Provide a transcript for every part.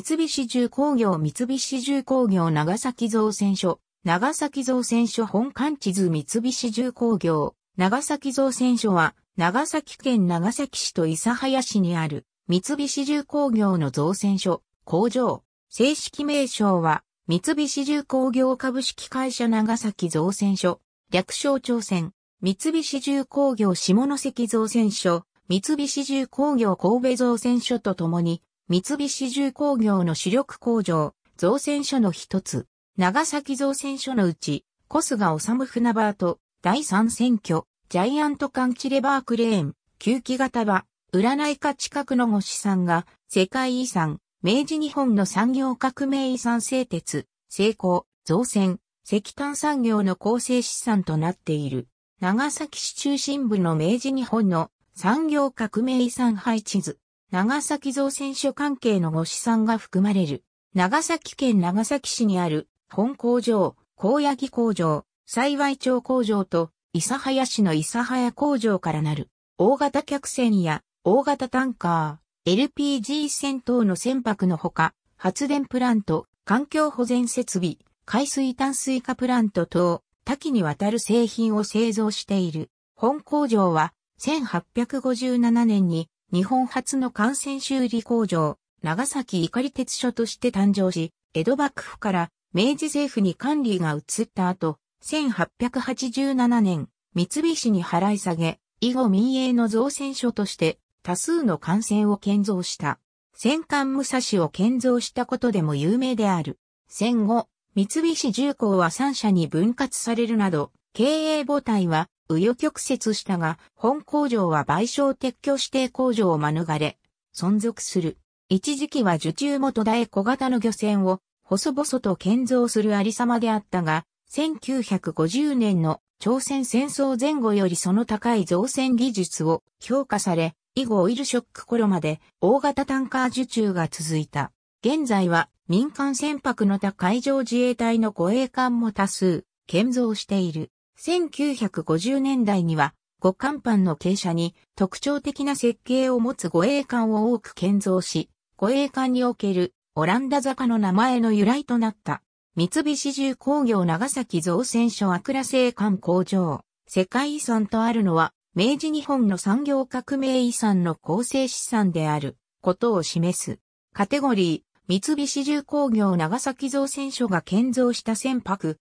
三菱重工業三菱重工業長崎造船所、長崎造船所本館地図三菱重工業、長崎造船所は、長崎県長崎市と諫早市にある、三菱重工業の造船所、工場。正式名称は、三菱重工業株式会社長崎造船所、略称朝鮮、三菱重工業下関造船所、三菱重工業神戸造船所とともに、三菱重工業の主力工場、造船所の一つ、長崎造船所のうち、コスが治船場と、第三選挙、ジャイアントカンチレバークレーン、旧機型は、占い家近くのご資産が、世界遺産、明治日本の産業革命遺産製鉄、成功、造船、石炭産業の構成資産となっている。長崎市中心部の明治日本の産業革命遺産配置図。長崎造船所関係のご資産が含まれる、長崎県長崎市にある本工場、高野木工場、幸町工場と諫早市の諫早工場からなる、大型客船や大型タンカー、LPG 船等の船舶のほか、発電プラント、環境保全設備、海水淡水化プラント等、多岐にわたる製品を製造している。本工場は1857年に日本初の幹線修理工場、長崎碇鉄所として誕生し、江戸幕府から明治政府に管理が移った後、1887年、三菱に払い下げ、以後民営の造船所として多数の艦船を建造した。戦艦武蔵を建造したことでも有名である。戦後、三菱重工は三社に分割されるなど、経営母体は、右与曲折したが、本工場は賠償撤去指定工場を免れ、存続する。一時期は受注元大小型の漁船を、細々と建造するありさまであったが、1950年の朝鮮戦争前後よりその高い造船技術を評価され、以後オイルショック頃まで大型タンカー受注が続いた。現在は民間船舶の他海上自衛隊の護衛艦も多数建造している。1950年代には五甲板の傾斜に特徴的な設計を持つ護衛艦を多く建造し、護衛艦におけるオランダ坂の名前の由来となった。三菱重工業長崎造船所アクラ製艦工場。世界遺産とあるのは、明治日本の産業革命遺産の構成資産であることを示す。カテゴリー、三菱重工業長崎造船所が建造した船舶、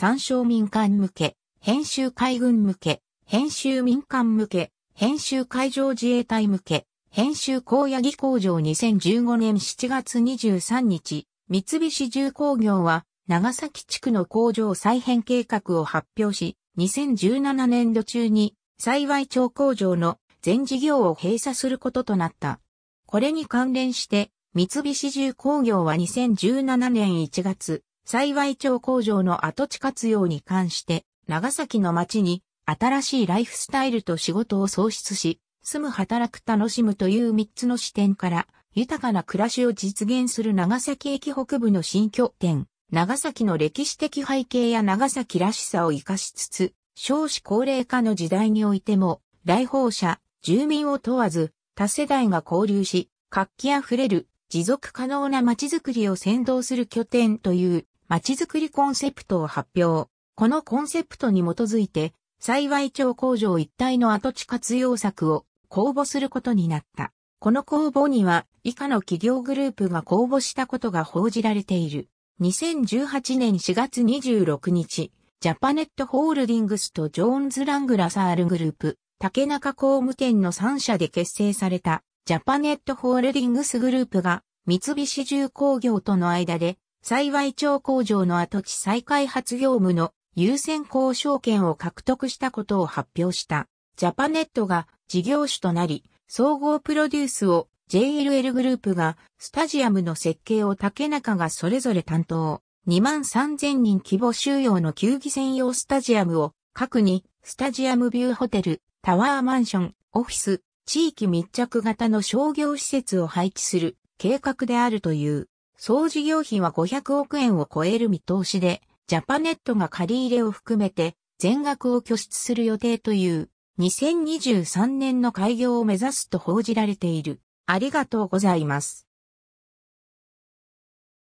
参照民間向け、編集海軍向け、編集民間向け、編集海上自衛隊向け、編集高野技工場2015年7月23日、三菱重工業は、長崎地区の工場再編計画を発表し、2017年度中に、幸い町工場の全事業を閉鎖することとなった。これに関連して、三菱重工業は2017年1月、幸い町工場の跡地活用に関して、長崎の町に新しいライフスタイルと仕事を創出し、住む働く楽しむという3つの視点から、豊かな暮らしを実現する長崎駅北部の新拠点、長崎の歴史的背景や長崎らしさを活かしつつ、少子高齢化の時代においても、来訪者、住民を問わず、多世代が交流し、活気あふれる、持続可能な街づくりを先導する拠点というちづくりコンセプトを発表。このコンセプトに基づいて、幸い町工場一帯の跡地活用策を公募することになった。この公募には以下の企業グループが公募したことが報じられている。2018年4月26日、ジャパネットホールディングスとジョーンズ・ラングラサールグループ、竹中工務店の3社で結成されたジャパネットホールディングスグループが三菱重工業との間で幸い町工場の跡地再開発業務の優先交渉権を獲得したことを発表した。ジャパネットが事業主となり、総合プロデュースを JLL グループがスタジアムの設計を竹中がそれぞれ担当。2万3000人規模収容の球技専用スタジアムを各にスタジアムビューホテル、タワーマンション、オフィス、地域密着型の商業施設を配置する計画であるという。総事業費は500億円を超える見通しで、ジャパネットが借り入れを含めて全額を拠出する予定という2023年の開業を目指すと報じられている。ありがとうございます。